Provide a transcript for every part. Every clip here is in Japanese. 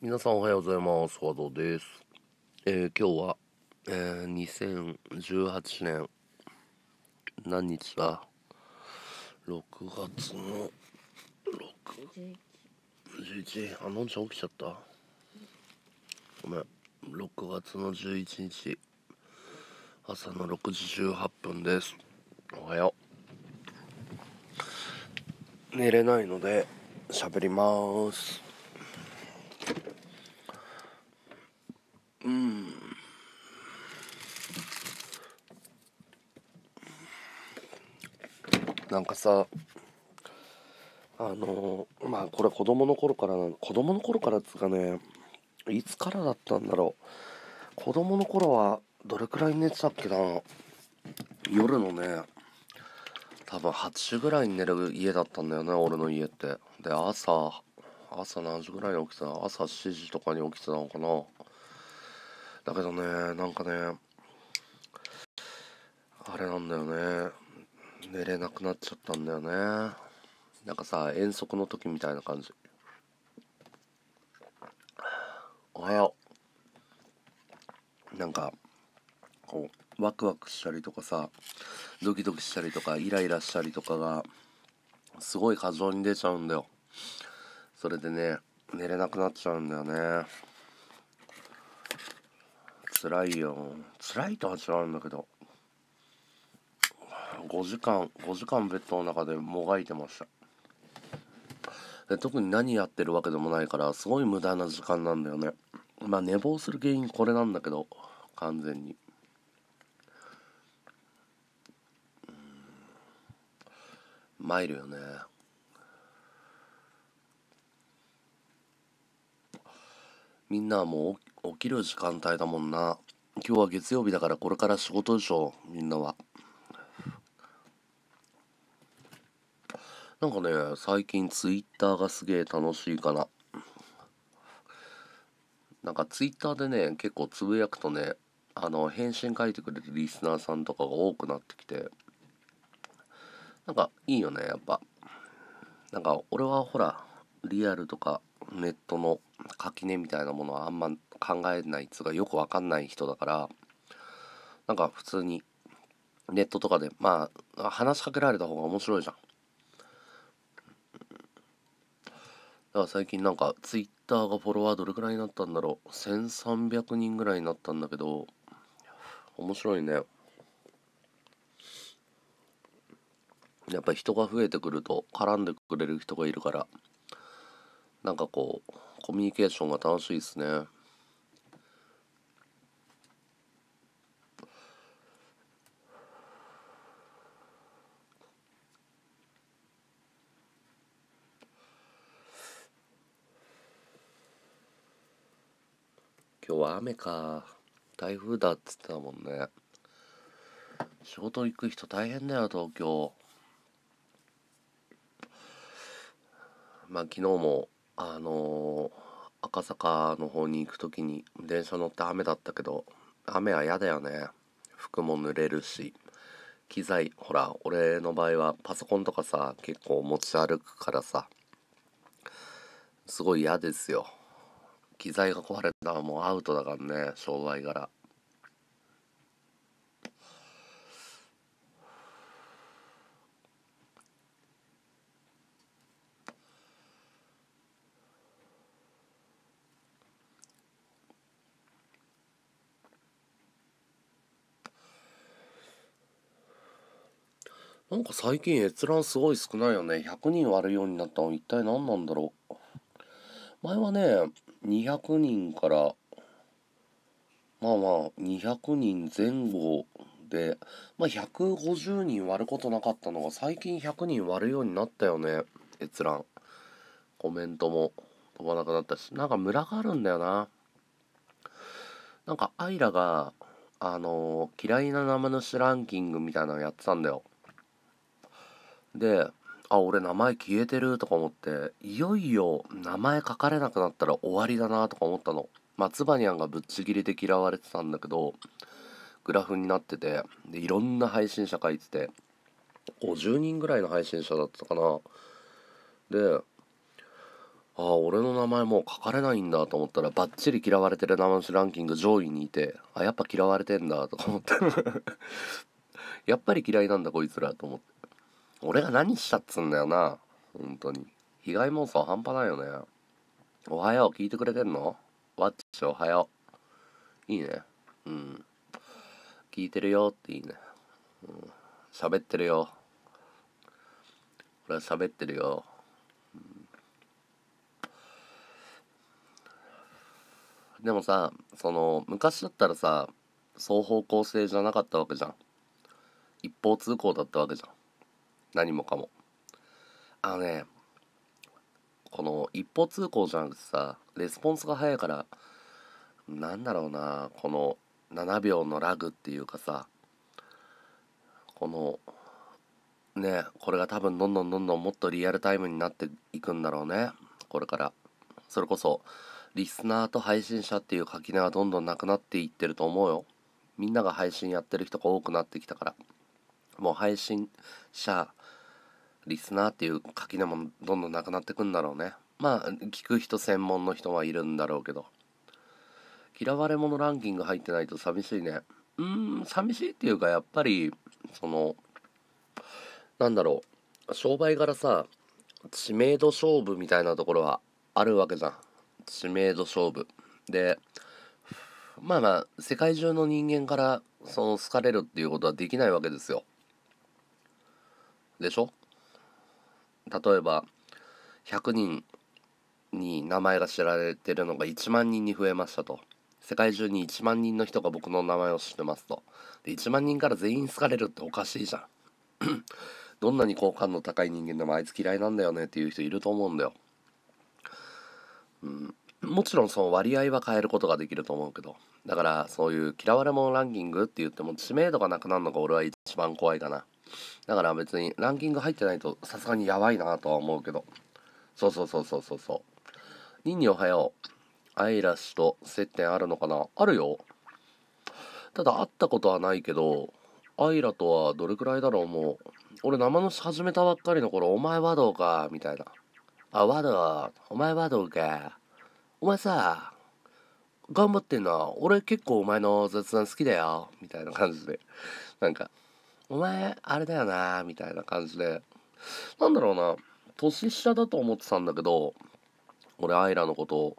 皆さんおはようございます。です。えー、今日は、えー、2018年、何日だ ?6 月の、6、11、あのんちゃん起きちゃったごめん、6月の11日、朝の6時18分です。おはよう。寝れないので、喋ります。なんかさあのまあこれ子供の頃からな子供の頃からっつうかねいつからだったんだろう子供の頃はどれくらい寝てたっけな夜のね多分8時ぐらいに寝る家だったんだよね俺の家ってで朝朝何時ぐらいに起きてた朝7時とかに起きてたのかなだけどねなんかねあれなんだよね寝れなくなっちゃったんだよねなんかさ遠足の時みたいな感じおはようなんかこうワクワクしたりとかさドキドキしたりとかイライラしたりとかがすごい過剰に出ちゃうんだよそれでね寝れなくなっちゃうんだよね辛いよ辛いとは違うんだけど5時間5時間ベッドの中でもがいてましたで特に何やってるわけでもないからすごい無駄な時間なんだよねまあ寝坊する原因これなんだけど完全に参るよねみんなはもう起きる時間帯だもんな今日は月曜日だからこれから仕事でしょみんなは。なんかね、最近ツイッターがすげえ楽しいかな。なんかツイッターでね、結構つぶやくとね、あの、返信書いてくれるリスナーさんとかが多くなってきて、なんかいいよね、やっぱ。なんか俺はほら、リアルとかネットの垣根みたいなものはあんま考えないっつうかよくわかんない人だから、なんか普通にネットとかで、まあ、話しかけられた方が面白いじゃん。だから最近なんか Twitter がフォロワーどれくらいになったんだろう1300人ぐらいになったんだけど面白いねやっぱ人が増えてくると絡んでくれる人がいるからなんかこうコミュニケーションが楽しいですね今日は雨か台風だっつってたもんね仕事行く人大変だよ東京まあ昨日もあのー、赤坂の方に行く時に電車乗って雨だったけど雨は嫌だよね服も濡れるし機材ほら俺の場合はパソコンとかさ結構持ち歩くからさすごい嫌ですよ機材が壊れたらもうアウトだからね商売柄なんか最近閲覧すごい少ないよね。100人割るようになったの一体何なんだろう。前はね、200人から、まあまあ、200人前後で、まあ、150人割ることなかったのが、最近100人割るようになったよね。閲覧。コメントも飛ばなくなったし、なんかムラがあるんだよな。なんか、アイラが、あのー、嫌いな生主ランキングみたいなのやってたんだよ。で、あ、俺名前消えてるとか思って、いよいよ名前書かれなくなったら終わりだなとか思ったの。松葉にゃんがぶっちぎりで嫌われてたんだけど、グラフになってて、で、いろんな配信者書いてて、50人ぐらいの配信者だったかな。で、ああ、俺の名前もう書かれないんだと思ったら、ばっちり嫌われてる名前ランキング上位にいて、あ、やっぱ嫌われてんだとか思って やっぱり嫌いなんだこいつらと思って。俺が何したっつんだよな本当に被害妄想半端ないよねおはよう聞いてくれてんのわっちおはよういいねうん聞いてるよっていいね喋、うん、ってるよ俺は喋ってるよ、うん、でもさその昔だったらさ双方向性じゃなかったわけじゃん一方通行だったわけじゃん何もかもあのねこの一方通行じゃなくてさレスポンスが早いからなんだろうなこの7秒のラグっていうかさこのねこれが多分どんどんどんどんもっとリアルタイムになっていくんだろうねこれからそれこそリスナーと配信者っていう垣根はどんどんなくなっていってると思うよみんなが配信やってる人が多くなってきたからもう配信者リスナーっていう垣根もどんどんなくなってくんだろうねまあ聞く人専門の人はいるんだろうけど嫌われ者ランキング入ってないと寂しいねうーん寂しいっていうかやっぱりそのなんだろう商売柄さ知名度勝負みたいなところはあるわけじゃん知名度勝負でまあまあ世界中の人間からその好かれるっていうことはできないわけですよでしょ例えば100人に名前が知られてるのが1万人に増えましたと世界中に1万人の人が僕の名前を知ってますとで1万人から全員好かれるっておかしいじゃん どんなに好感度高い人間でもあいつ嫌いなんだよねっていう人いると思うんだよ、うん、もちろんその割合は変えることができると思うけどだからそういう嫌われ者ランキングって言っても知名度がなくなるのが俺は一番怖いかなだから別にランキング入ってないとさすがにやばいなとは思うけど。そうそうそうそうそうそう。ニンニおはよう。アイラュと接点あるのかなあるよ。ただ会ったことはないけど、アイラとはどれくらいだろうもう。俺生の始めたばっかりの頃、お前はどうか、みたいな。あ、ワド、お前はどうか。お前さ、頑張ってんな。俺結構お前の雑談好きだよ。みたいな感じで。なんか、お前、あれだよな、みたいな感じで。なんだろうな、年下だと思ってたんだけど、俺、アイラのこと、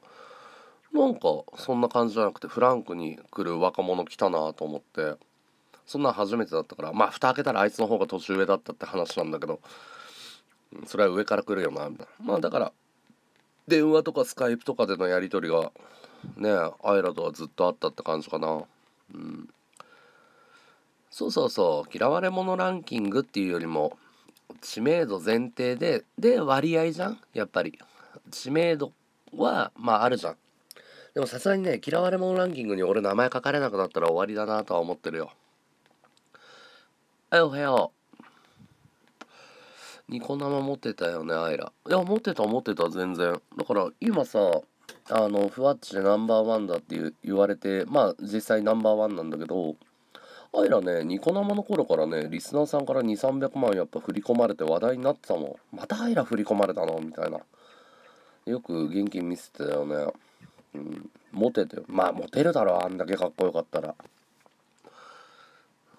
なんか、そんな感じじゃなくて、フランクに来る若者来たなと思って、そんな初めてだったから、まあ、蓋開けたらあいつの方が年上だったって話なんだけど、それは上から来るよな、みたいな。まあ、だから、電話とかスカイプとかでのやり取りが、ね、アイラとはずっとあったって感じかな。うん。そうそうそう嫌われ者ランキングっていうよりも知名度前提でで割合じゃんやっぱり知名度はまああるじゃんでもさすがにね嫌われ者ランキングに俺名前書かれなくなったら終わりだなとは思ってるよはいおはようニコ生持ってたよねアイラいや持ってた持ってた全然だから今さあのふわっちでナンバーワンだって言われてまあ実際ナンバーワンなんだけどあいらねニコ生の頃からねリスナーさんから2300万やっぱ振り込まれて話題になってたもんまたあいら振り込まれたのみたいなよく現金見せてたよねうんモテてまあモテるだろあんだけかっこよかったら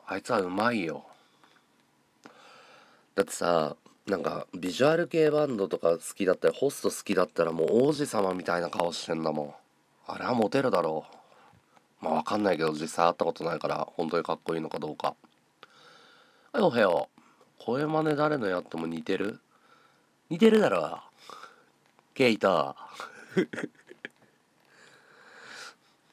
あいつはうまいよだってさなんかビジュアル系バンドとか好きだったりホスト好きだったらもう王子様みたいな顔してんだもんあれはモテるだろうまあわかんないけど実際会ったことないから本当にかっこいいのかどうか。はい、おはよう。声真似誰のやっても似てる似てるだろ。ケイト。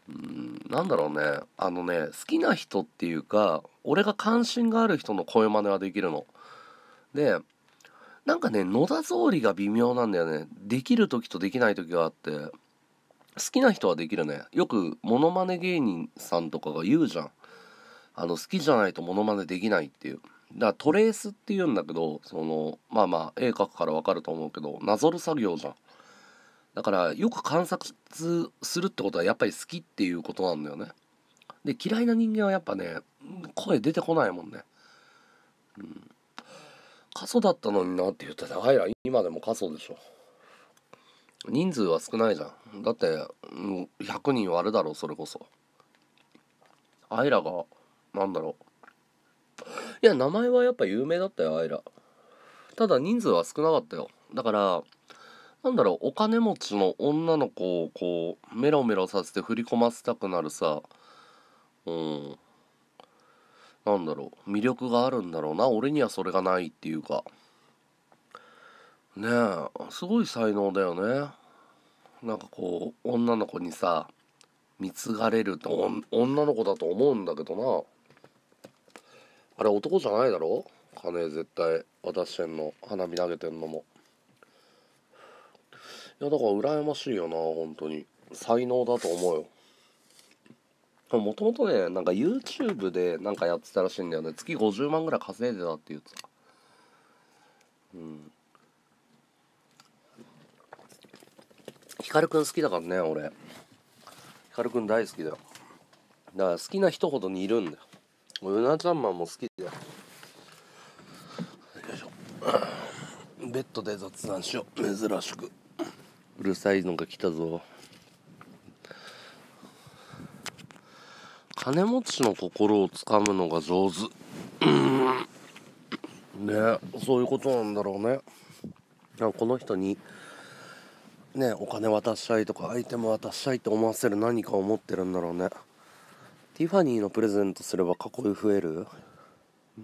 うん、なんだろうね。あのね、好きな人っていうか、俺が関心がある人の声真似はできるの。で、なんかね、野田総理が微妙なんだよね。できる時とできない時があって。好きな人はできるね。よくモノマネ芸人さんとかが言うじゃん。あの、好きじゃないとモノマネできないっていう。だからトレースって言うんだけど、その、まあまあ、絵描くからわかると思うけど、なぞる作業じゃん。だから、よく観察するってことはやっぱり好きっていうことなんだよね。で、嫌いな人間はやっぱね、声出てこないもんね。うん。過疎だったのになって言ったら、あいら今でも過疎でしょ。人数は少ないじゃんだって100人割るだろそれこそアイラがなんだろういや名前はやっぱ有名だったよアイラただ人数は少なかったよだからなんだろうお金持ちの女の子をこうメロメロさせて振り込ませたくなるさうんなんだろう魅力があるんだろうな俺にはそれがないっていうかねえすごい才能だよねなんかこう女の子にさ貢がれると女の子だと思うんだけどなあれ男じゃないだろ金絶対渡してんの花火投げてんのもいやだから羨ましいよな本当に才能だと思うよもともとねなんか YouTube でなんかやってたらしいんだよね月50万ぐらい稼いでたって言ってたうんヒカルくん好きだからね俺ヒカルくん大好きだよだから好きな人ほど似るんだようなちゃんマンも好きだよよいしょベッドで雑談しよう珍しくうるさいのが来たぞ金持ちの心をつかむのが上手ねそういうことなんだろうねこの人にねお金渡したいとかアイテム渡したいって思わせる何かを持ってるんだろうねティファニーのプレゼントすれば囲い増える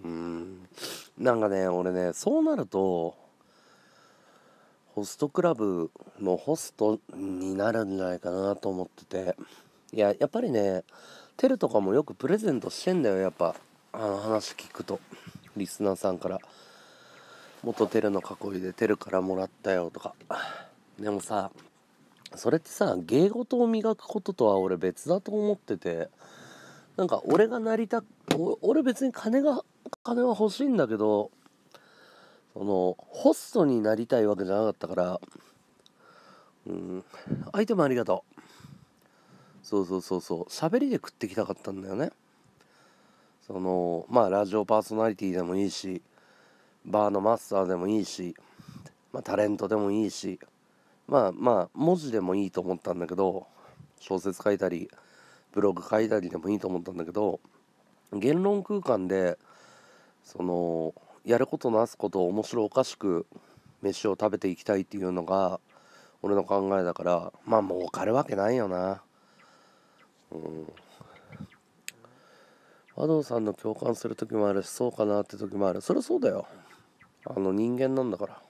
うんなんかね俺ねそうなるとホストクラブのホストになるんじゃないかなと思ってていややっぱりねテルとかもよくプレゼントしてんだよやっぱあの話聞くとリスナーさんから元テルの囲いでテルからもらったよとかでもさそれってさ芸事を磨くこととは俺別だと思っててなんか俺がなりた俺別に金が金は欲しいんだけどそのホストになりたいわけじゃなかったからうん相手もありがとうそうそうそうそう喋りで食ってきたかったんだよねそのまあラジオパーソナリティでもいいしバーのマスターでもいいし、まあ、タレントでもいいしまあまあ文字でもいいと思ったんだけど小説書いたりブログ書いたりでもいいと思ったんだけど言論空間でそのやることなすことを面白おかしく飯を食べていきたいっていうのが俺の考えだからまあ儲かるわけないよなうん和道さんの共感する時もあるしそうかなって時もあるそりゃそうだよあの人間なんだから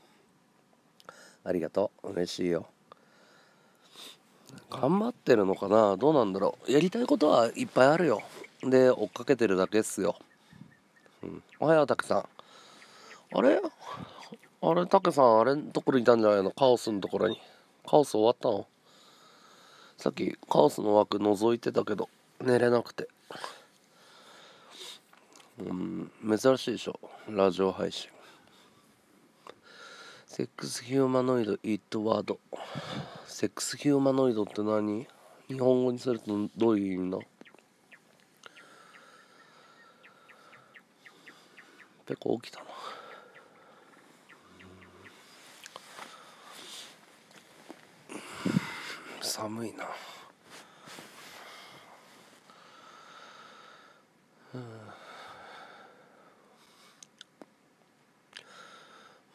ありがとう嬉しいよ頑張ってるのかなどうなんだろうやりたいことはいっぱいあるよで追っかけてるだけっすよ、うん、おはようたけさんあれあれたけさんあれのところにいたんじゃないのカオスのところにカオス終わったのさっきカオスの枠覗いてたけど寝れなくてうん珍しいでしょラジオ配信セックスヒューマノイド・イット・ワード。セックスヒューマノイドって何日本語にするとどういう意味だペコ起きたな。寒いな。うん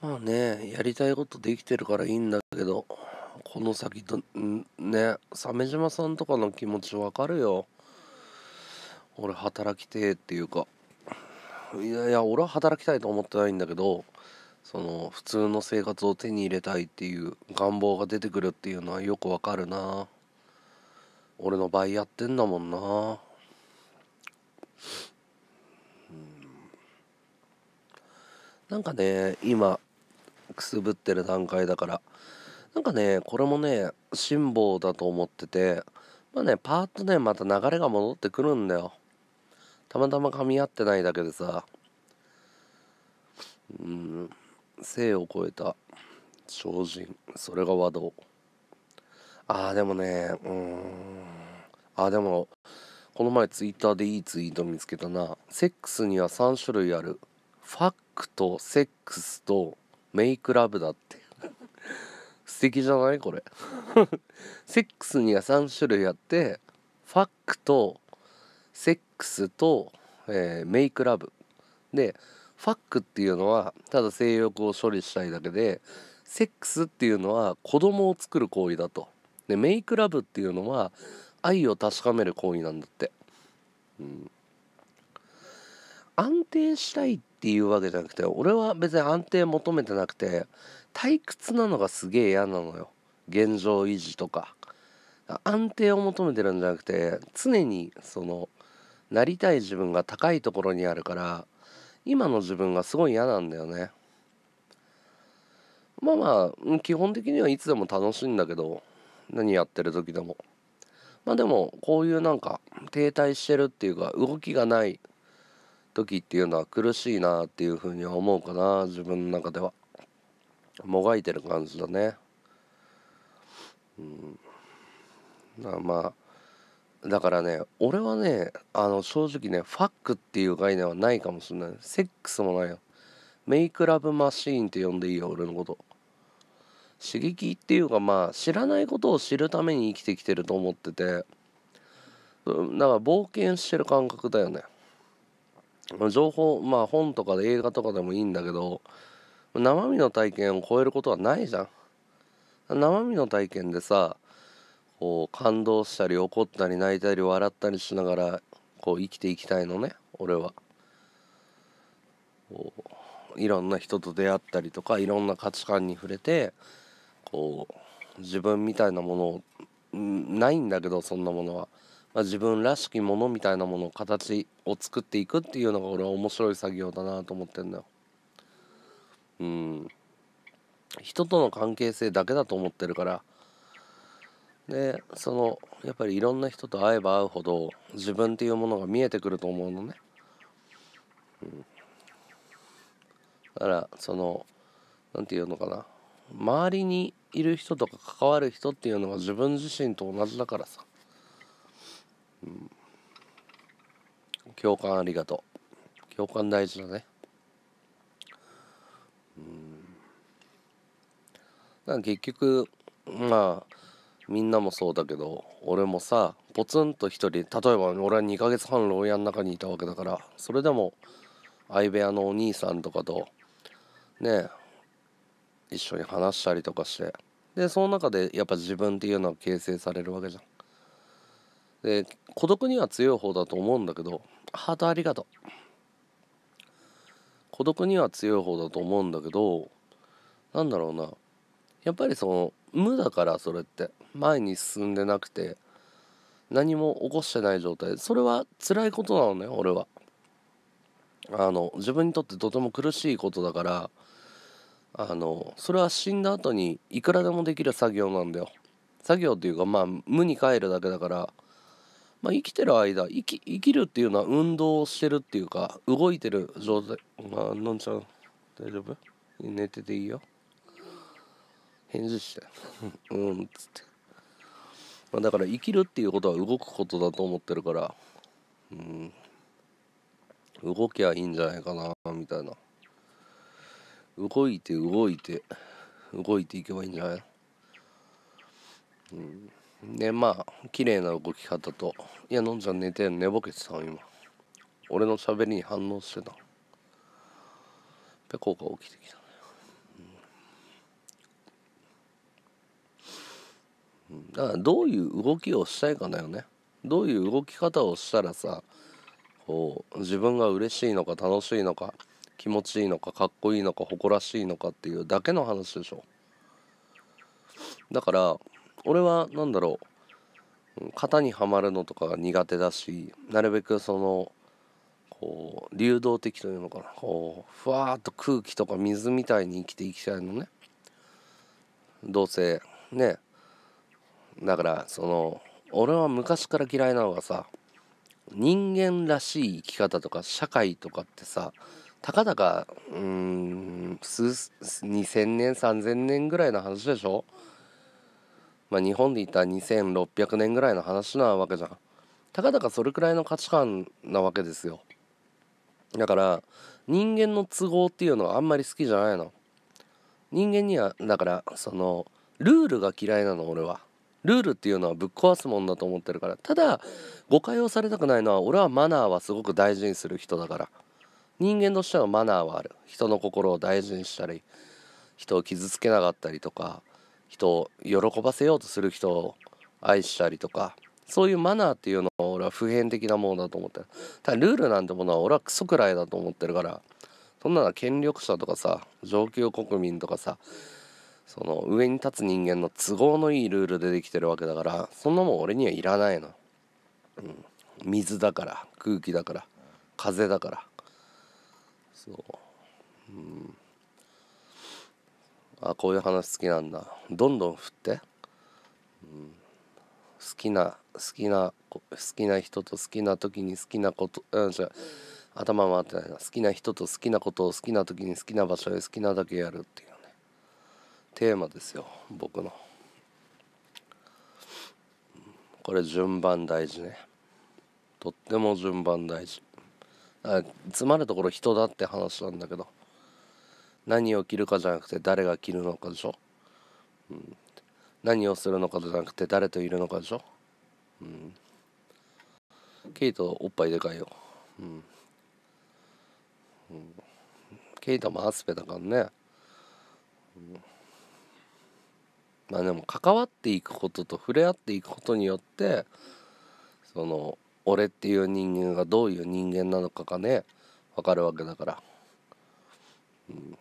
まあね、やりたいことできてるからいいんだけど、この先と、ね、鮫島さんとかの気持ちわかるよ。俺働きてえっていうか、いやいや、俺は働きたいと思ってないんだけど、その普通の生活を手に入れたいっていう願望が出てくるっていうのはよくわかるな。俺の場合やってんだもんな。なんかね、今、くすぶってる段階だからなんかねこれもね辛抱だと思っててまあねパーッとねまた流れが戻ってくるんだよたまたま噛み合ってないだけでさうん生を超えた超人それが和道ああでもねうんああでもこの前ツイッターでいいツイート見つけたなセックスには3種類あるファックとセックスとメイクラブだって素敵じゃないこれセックスには3種類あってファックとセックスと、えー、メイクラブでファックっていうのはただ性欲を処理したいだけでセックスっていうのは子供を作る行為だとでメイクラブっていうのは愛を確かめる行為なんだって、うん、安定したいっっていうわけじゃなくて俺は別に安定求めてなくて退屈なのがすげえ嫌なのよ現状維持とか安定を求めてるんじゃなくて常にそのなりたい自分が高いところにあるから今の自分がすごい嫌なんだよねまあまあ基本的にはいつでも楽しいんだけど何やってる時でもまあでもこういうなんか停滞してるっていうか動きがない時っていうのは苦しいなっていうふうに思うかな自分の中ではもがいてる感じだねうんまあだからね俺はねあの正直ねファックっていう概念はないかもしれないセックスもないよメイクラブマシーンって呼んでいいよ俺のこと刺激っていうかまあ知らないことを知るために生きてきてると思っててだから冒険してる感覚だよね情報まあ本とかで映画とかでもいいんだけど生身の体験を超えることはないじゃん生身の体験でさこう感動したり怒ったり泣いたり笑ったりしながらこう生きていきたいのね俺はこういろんな人と出会ったりとかいろんな価値観に触れてこう自分みたいなものをないんだけどそんなものはまあ、自分らしきものみたいなものを形を作っていくっていうのが俺は面白い作業だなと思ってんだよ。うん。人との関係性だけだと思ってるから。で、その、やっぱりいろんな人と会えば会うほど自分っていうものが見えてくると思うのね。うん。だから、その、何て言うのかな。周りにいる人とか関わる人っていうのが自分自身と同じだからさ。うん、共感ありがとう共感大事だねうんな結局まあみんなもそうだけど俺もさポツンと一人例えば俺は2ヶ月半牢屋の中にいたわけだからそれでも相部屋のお兄さんとかとね一緒に話したりとかしてでその中でやっぱ自分っていうのは形成されるわけじゃん。で孤独には強い方だと思うんだけどハートありがとう孤独には強い方だと思うんだけどなんだろうなやっぱりその無だからそれって前に進んでなくて何も起こしてない状態それは辛いことなのね俺はあの自分にとってとても苦しいことだからあのそれは死んだ後にいくらでもできる作業なんだよ作業っていうかまあ無に帰るだけだからまあ、生きてる間生き生きるっていうのは運動してるっていうか動いてる状態まあのんちゃん大丈夫寝てていいよ返事して うんっつって、まあ、だから生きるっていうことは動くことだと思ってるからうん動きゃいいんじゃないかなみたいな動いて動いて動いていけばいいんじゃないうんでまあ綺麗な動き方と「いやのんちゃん寝て寝ぼけてたの今俺の喋りに反応してたで効果起きてきたね、うん、だからどういう動きをしたいかだよねどういう動き方をしたらさこう自分が嬉しいのか楽しいのか気持ちいいのかかっこいいのか誇らしいのかっていうだけの話でしょだから俺は何だろう型にはまるのとかが苦手だしなるべくそのこう流動的というのかなこうふわっと空気とか水みたいに生きていきたいのねどうせねだからその俺は昔から嫌いなのがさ人間らしい生き方とか社会とかってさたかだかうん2000年3000年ぐらいの話でしょまあ、日本で言った2600年ぐらいの話なわけじゃんたかだかそれくらいの価値観なわけですよだから人間の都合っていうのはあんまり好きじゃないの人間にはだからそのルールが嫌いなの俺はルールっていうのはぶっ壊すもんだと思ってるからただ誤解をされたくないのは俺はマナーはすごく大事にする人だから人間としてはマナーはある人の心を大事にしたり人を傷つけなかったりとか人喜ばせようとする人を愛したりとかそういうマナーっていうのは俺は普遍的なものだと思ってるただルールなんてものは俺はクソくらいだと思ってるからそんなの権力者とかさ上級国民とかさその上に立つ人間の都合のいいルールでできてるわけだからそんなもん俺にはいらないの、うん、水だから空気だから風だからそううんあこういう話好きなんだどんどん振って、うん、好きな好きな好きな人と好きな時に好きなこと、うん、違う頭回ってないな好きな人と好きなことを好きな時に好きな場所で好きなだけやるっていうねテーマですよ僕のこれ順番大事ねとっても順番大事詰まるところ人だって話なんだけど何を着るかじゃなくて誰が着るのかでしょ、うん、何をするのかじゃなくて誰といるのかでしょ、うん、ケイトおっぱいでかいよ、うん、うん、ケイトもアスペだからね、うん、まあでも関わっていくことと触れ合っていくことによってその俺っていう人間がどういう人間なのかがね分かるわけだから。うん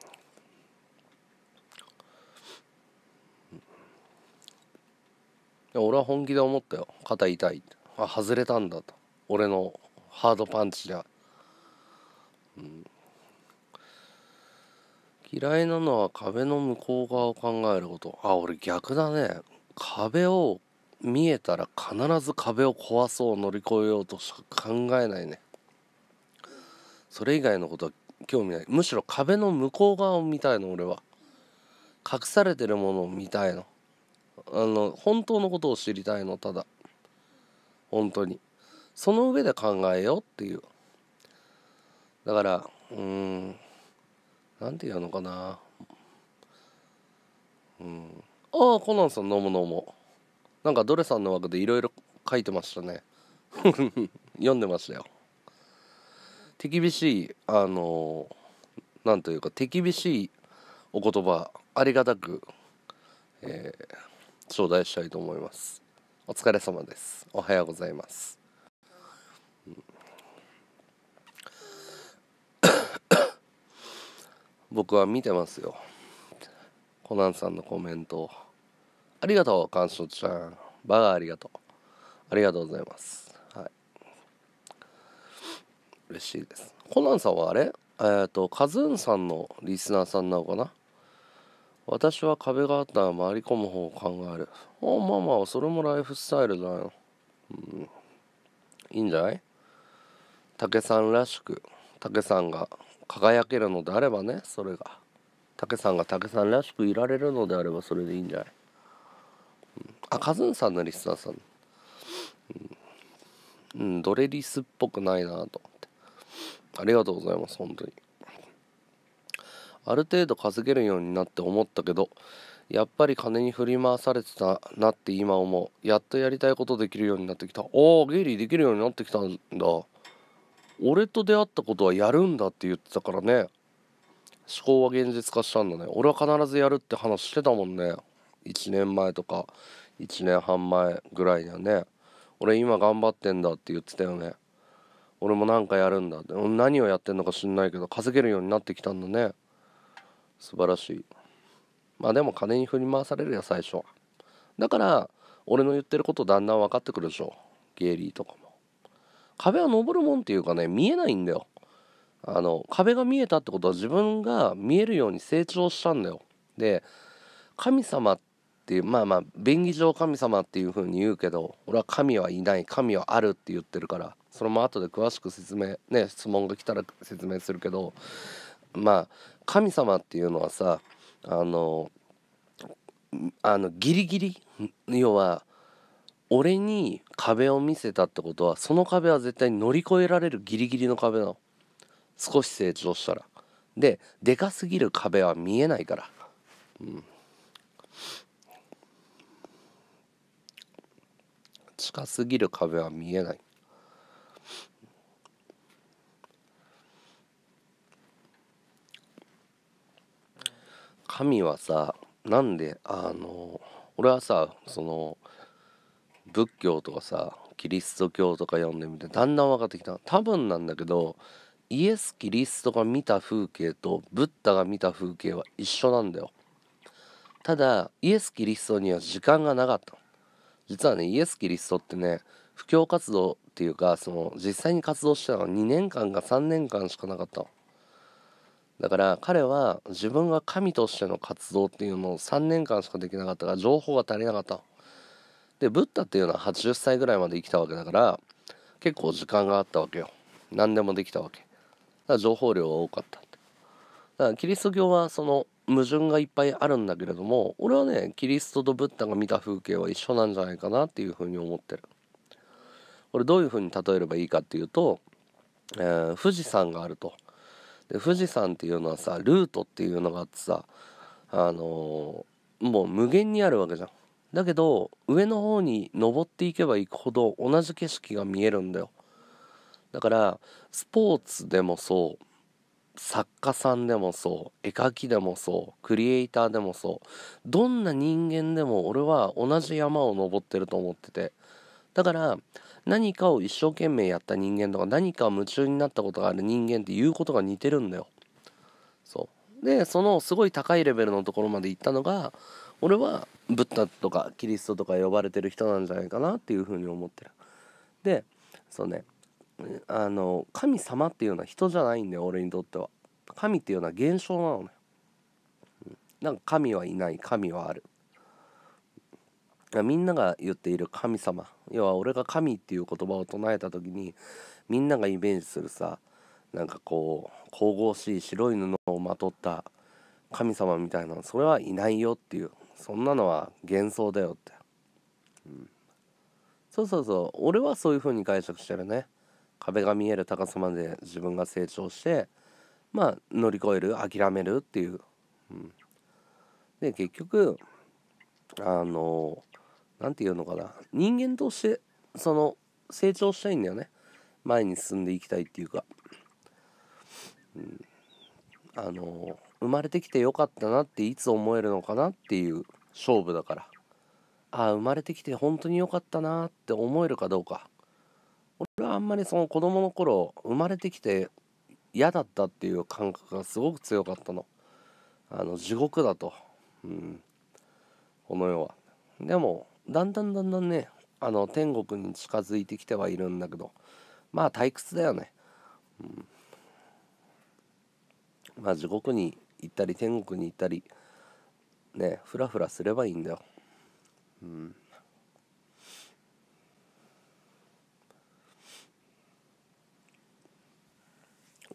俺は本気で思ったよ肩痛いあ外れたんだと俺のハードパンチじゃ、うん、嫌いなのは壁の向こう側を考えることあ俺逆だね壁を見えたら必ず壁を壊そう乗り越えようとしか考えないねそれ以外のことは興味ないむしろ壁の向こう側を見たいの俺は隠されてるものを見たいのあの本当のことを知りたいのただ本当にその上で考えようっていうだからうん何て言うのかなうんああコナンさん飲む飲もなんかドレさんの枠でいろいろ書いてましたね 読んでましたよ手厳しいあのー、なんというか手厳しいお言葉ありがたく、えー頂戴したいと思いますお疲れ様ですおはようございます僕は見てますよコナンさんのコメントありがとう感想ちゃんバガーありがとうありがとうございますはい嬉しいですコナンさんはあれえっ、ー、とカズーンさんのリスナーさんなのかな私は壁があったら回り込む方を考える。おまあまあ、それもライフスタイルだよ。うん。いいんじゃない竹さんらしく、竹さんが輝けるのであればね、それが。竹さんが竹さんらしくいられるのであれば、それでいいんじゃない、うん、あ、カズンさんのリスナーさん。うん、うん、ドレリスっぽくないなと思って。ありがとうございます、本当に。ある程度稼げるようになって思ったけどやっぱり金に振り回されてたなって今思うやっとやりたいことできるようになってきたおおゲイリーできるようになってきたんだ俺と出会ったことはやるんだって言ってたからね思考は現実化したんだね俺は必ずやるって話してたもんね1年前とか1年半前ぐらいにはね俺今頑張ってんだって言ってたよね俺もなんかやるんだって何をやってんのか知んないけど稼げるようになってきたんだね素晴らしいまあでも金に振り回されるや最初だから俺の言ってることだんだん分かってくるでしょゲイリーとかも壁は登るもんっていうかね見えないんだよあの壁が見えたってことは自分が見えるように成長したんだよで神様っていうまあまあ便宜上神様っていうふうに言うけど俺は神はいない神はあるって言ってるからそれも後で詳しく説明ね質問が来たら説明するけどまあ神様っていうのはさあのあのギリギリ要は俺に壁を見せたってことはその壁は絶対乗り越えられるギリギリの壁なの少し成長したらででかすぎる壁は見えないから、うん、近すぎる壁は見えない神はさなんであの俺はさその仏教とかさキリスト教とか読んでみてだんだん分かってきた多分なんだけどイエス・キリストが見た風景とブッダが見た風景は一緒なんだよただイエス・キリストには時間がなかった実はねイエス・キリストってね布教活動っていうかその実際に活動してたのは2年間か3年間しかなかったのだから彼は自分が神としての活動っていうのを3年間しかできなかったから情報が足りなかったでブッダっていうのは80歳ぐらいまで生きたわけだから結構時間があったわけよ何でもできたわけだから情報量が多かったってだからキリスト教はその矛盾がいっぱいあるんだけれども俺はねキリストとブッダが見た風景は一緒なんじゃないかなっていうふうに思ってるこれどういうふうに例えればいいかっていうと、えー、富士山があると。で富士山っていうのはさルートっていうのがあってさあのー、もう無限にあるわけじゃんだけど上の方に登っていけば行くほど同じ景色が見えるんだよだからスポーツでもそう作家さんでもそう絵描きでもそうクリエイターでもそうどんな人間でも俺は同じ山を登ってると思っててだから何かを一生懸命やった人間とか何かを夢中になったことがある人間って言うことが似てるんだよそうでそのすごい高いレベルのところまで行ったのが俺はブッダとかキリストとか呼ばれてる人なんじゃないかなっていうふうに思ってるでそうねあの神様っていうのは人じゃないんだよ俺にとっては神っていうのは現象なのねなんか神はいない神はあるみんなが言っている神様要は俺が神っていう言葉を唱えた時にみんながイメージするさなんかこう神々しい白い布をまとった神様みたいなそれはいないよっていうそんなのは幻想だよって、うん、そうそうそう俺はそういう風に解釈してるね壁が見える高さまで自分が成長してまあ乗り越える諦めるっていう、うん、で結局あの何て言うのかな人間としてその成長したいんだよね前に進んでいきたいっていうか、うん、あの生まれてきてよかったなっていつ思えるのかなっていう勝負だからああ生まれてきて本当によかったなって思えるかどうか俺はあんまりその子供の頃生まれてきて嫌だったっていう感覚がすごく強かったのあの地獄だと、うん、この世はでもだんだんだんだんねあの天国に近づいてきてはいるんだけどまあ退屈だよね、うん、まあ地獄に行ったり天国に行ったりねふらふらすればいいんだようん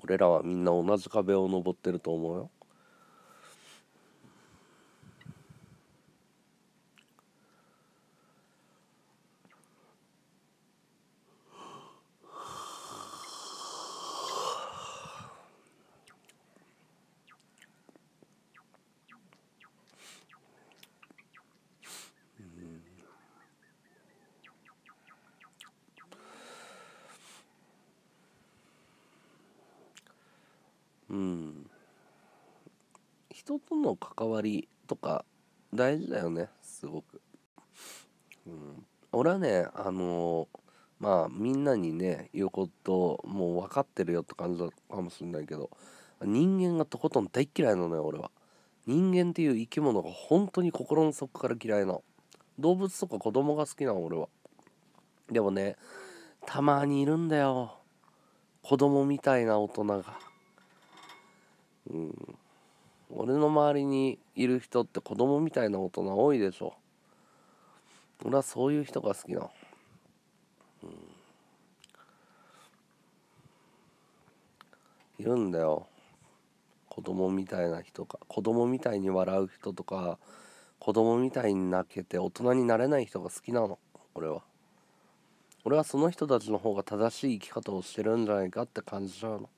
俺らはみんな同じ壁を登ってると思うよとの関わりとか大事だよねすごく、うん、俺はねあのまあみんなにね言うこともう分かってるよって感じだかもしれないけど人間がとことん大嫌いなのよ俺は人間っていう生き物が本当に心の底から嫌いな動物とか子供が好きなの俺はでもねたまにいるんだよ子供みたいな大人がうん俺の周りにいる人って子供みたいな大人多いでしょ俺はそういう人が好きな、うん、いるんだよ子供みたいな人か子供みたいに笑う人とか子供みたいに泣けて大人になれない人が好きなの俺は俺はその人たちの方が正しい生き方をしてるんじゃないかって感じちゃうの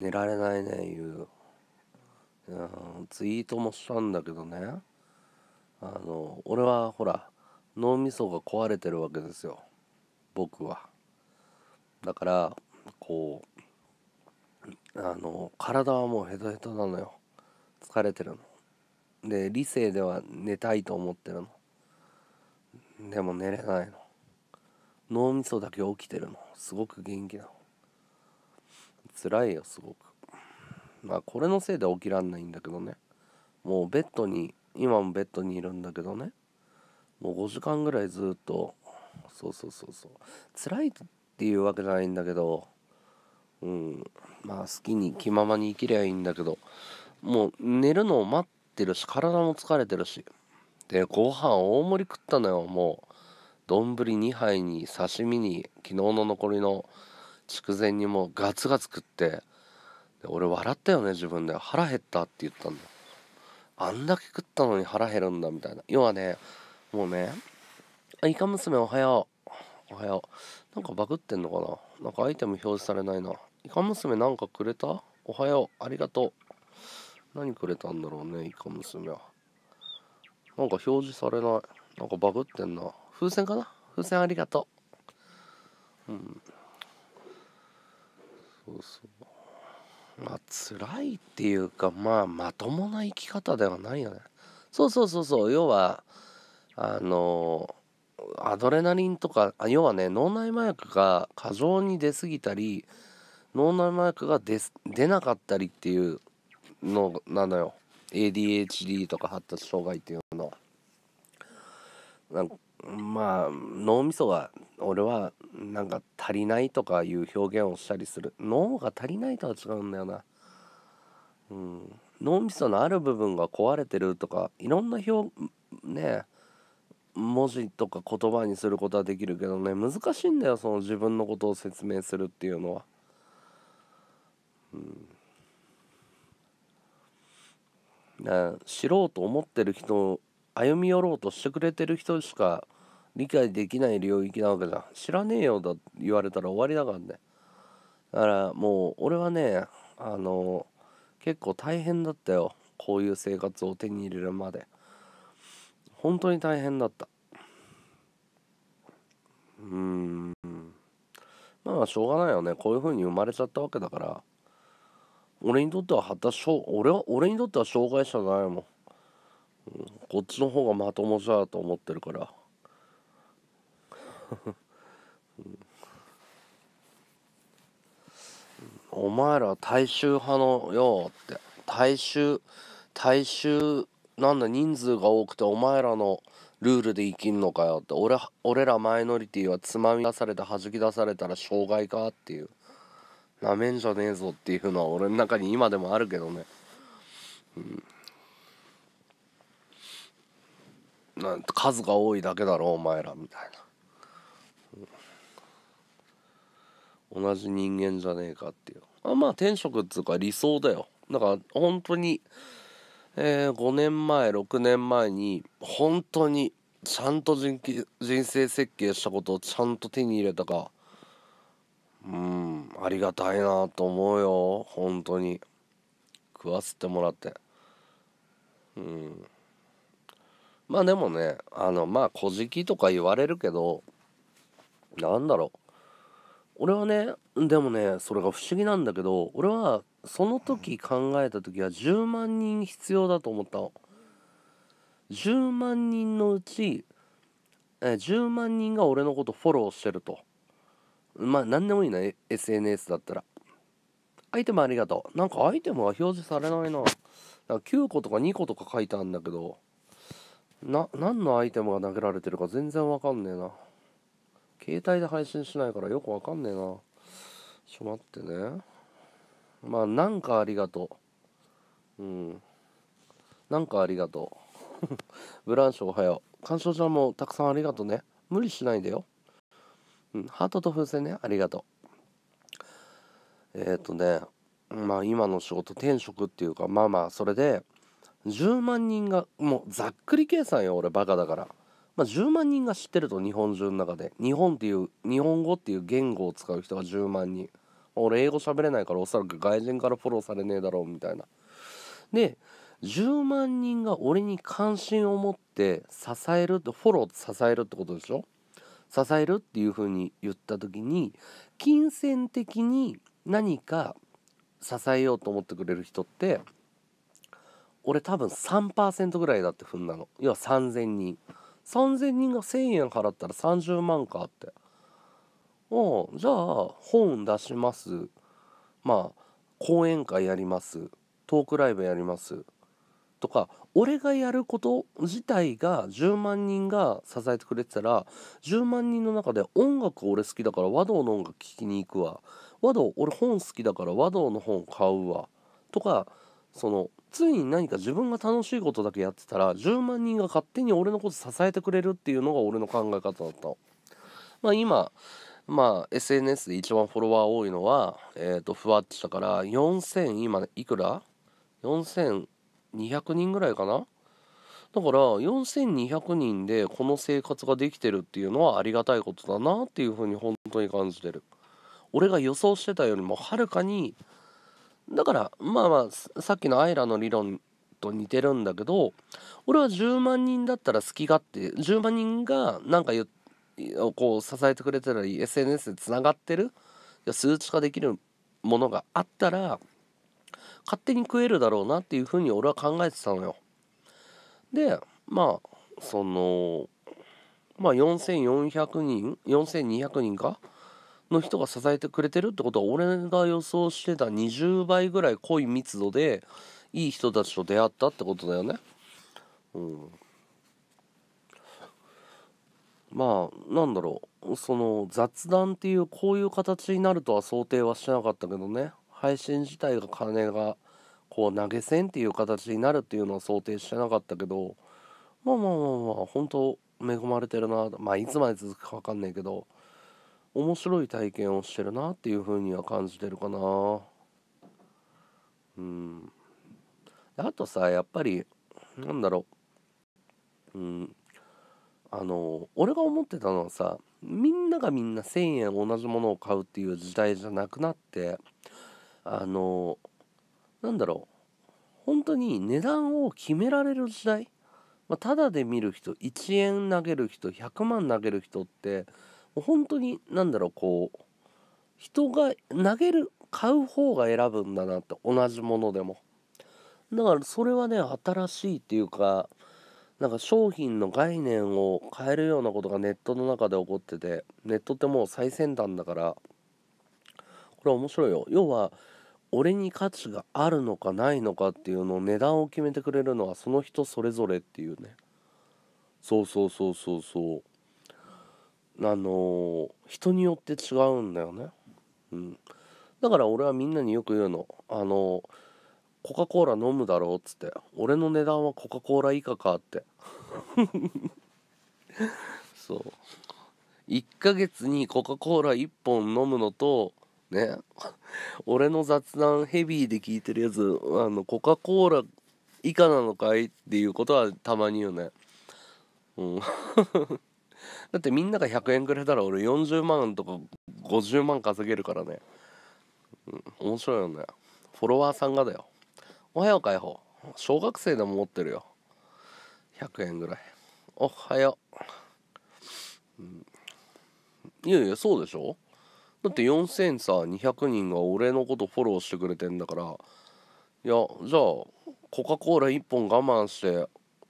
寝られないねいうツイートもしたんだけどねあの俺はほら脳みそが壊れてるわけですよ僕はだからこうあの体はもうヘトヘトなのよ疲れてるので理性では寝たいと思ってるのでも寝れないの脳みそだけ起きてるのすごく元気なの辛いよすごくまあこれのせいで起きらんないんだけどねもうベッドに今もベッドにいるんだけどねもう5時間ぐらいずっとそうそうそうそう辛いっていうわけじゃないんだけどうんまあ好きに気ままに生きりゃいいんだけどもう寝るのを待ってるし体も疲れてるしでご飯大盛り食ったのよもう丼2杯に刺身に昨日の残りの筑前煮もガツガツ食って俺笑ったよね自分で腹減ったって言ったんだあんだけ食ったのに腹減るんだみたいな要はねもうね「イカ娘おはようおはよう」なんかバグってんのかななんかアイテム表示されないな「イカ娘なんかくれたおはようありがとう」何くれたんだろうねイカ娘はなんか表示されないなんかバグってんな風船かな風船ありがとううんそうそうまあ辛いっていうかまあまともな生き方ではないよねそうそうそうそう要はあのアドレナリンとか要はね脳内麻薬が過剰に出過ぎたり脳内麻薬が出出なかったりっていうのなのよ ADHD とか発達障害っていうのはなんまあ脳みそが俺はなんか足りないとかいう表現をしたりする脳が足りないとは違うんだよな、うん、脳みそのある部分が壊れてるとかいろんな表ね文字とか言葉にすることはできるけどね難しいんだよその自分のことを説明するっていうのは。うん知ろうと思ってる人歩み寄ろうとしてくれてる人しか理解できない領域なわけだ知らねえよだ言われたら終わりだからねだからもう俺はねあの結構大変だったよこういう生活を手に入れるまで本当に大変だったうーんまあしょうがないよねこういう風に生まれちゃったわけだから俺にとっては果しょ俺は俺にとっては障害者じゃないもん、うん、こっちの方がまともじゃと思ってるから お前ら大衆派のよって大衆大衆なんだ人数が多くてお前らのルールで生きんのかよって俺俺らマイノリティはつまみ出されて弾き出されたら障害かっていうなめんじゃねえぞっていうのは俺の中に今でもあるけどねうんな数が多いだけだろお前らみたいな同じ人間じゃねえかっていうあまあ天職っつうか理想だよだから本当に、えー、5年前6年前に本当にちゃんと人人生設計したことをちゃんと手に入れたかうんありがたいなと思うよ本当に食わせてもらってうんまあでもねあのまあ「こじき」とか言われるけどなんだろう俺はねでもねそれが不思議なんだけど俺はその時考えた時は10万人必要だと思ったの10万人のうちえ10万人が俺のことフォローしてるとまあ何でもいいな SNS だったらアイテムありがとうなんかアイテムは表示されないな9個とか2個とか書いてあるんだけどな何のアイテムが投げられてるか全然わかんねえな携帯で配信しないからよくわかんねえな。ちょ、待ってね。まあ、なんかありがとう。うん。なんかありがとう。ブランシュおはよう。鑑賞ちゃんもたくさんありがとうね。無理しないでよ。うん、ハートと風船ね、ありがとう。えっ、ー、とね、まあ今の仕事転職っていうか、まあまあ、それで、10万人が、もうざっくり計算よ、俺バカだから。まあ、10万人が知ってると日本中の中で日本っていう日本語っていう言語を使う人が10万人俺英語喋れないからおそらく外人からフォローされねえだろうみたいなで10万人が俺に関心を持って支えるってフォロー支えるってことでしょ支えるっていうふうに言った時に金銭的に何か支えようと思ってくれる人って俺多分3%ぐらいだって踏んだの要は3,000人3,000人が1,000円払ったら30万かっておじゃあ本出しますまあ講演会やりますトークライブやりますとか俺がやること自体が10万人が支えてくれてたら10万人の中で音楽俺好きだから和道の音楽聴きに行くわ和道俺本好きだから和道の本買うわとかそのついに何か自分が楽しいことだけやってたら10万人が勝手に俺のこと支えてくれるっていうのが俺の考え方だったの。まあ今まあ SNS で一番フォロワー多いのはえっ、ー、とふわっちだから4000今いくら ?4200 人ぐらいかなだから4200人でこの生活ができてるっていうのはありがたいことだなっていうふうに本当に感じてる。俺が予想してたよりもはるかにだからまあまあさっきのアイラの理論と似てるんだけど俺は10万人だったら好き勝手10万人が何かこう支えてくれたり SNS でつながってる数値化できるものがあったら勝手に食えるだろうなっていうふうに俺は考えてたのよ。でまあそのまあ4400人4200人かの人が支えてくれてるってことは俺が予想してた20倍ぐらい濃い密度でいい人たちと出会ったってことだよね。うん、まあなんだろうその雑談っていうこういう形になるとは想定はしてなかったけどね配信自体が金がこう投げ銭っていう形になるっていうのは想定してなかったけどまあまあまあまあ本当恵まれてるなまあいつまで続くか分かんないけど。面白い体験をしてるなっていうふうには感じてるかなうんあとさやっぱりなんだろううんあの俺が思ってたのはさみんながみんな1,000円同じものを買うっていう時代じゃなくなってあのなんだろう本当に値段を決められる時代、まあ、ただで見る人1円投げる人100万投げる人って本当に何だろうこう人が投げる買う方が選ぶんだなって同じものでもだからそれはね新しいっていうかなんか商品の概念を変えるようなことがネットの中で起こっててネットってもう最先端だからこれ面白いよ要は俺に価値があるのかないのかっていうのを値段を決めてくれるのはその人それぞれっていうねそうそうそうそうそうあの人によって違うんだよね、うん、だから俺はみんなによく言うのあのコカ・コーラ飲むだろうっつって俺の値段はコカ・コーラ以下かって そう1ヶ月にコカ・コーラ1本飲むのとね俺の雑談ヘビーで聞いてるやつあのコカ・コーラ以下なのかいっていうことはたまに言うねうんだってみんなが100円くれたら俺40万とか50万稼げるからね、うん、面白いよねフォロワーさんがだよおはよう解放小学生でも持ってるよ100円ぐらいおはよう、うん、いやいやそうでしょだって4000さ200人が俺のことフォローしてくれてんだからいやじゃあコカ・コーラ1本我慢して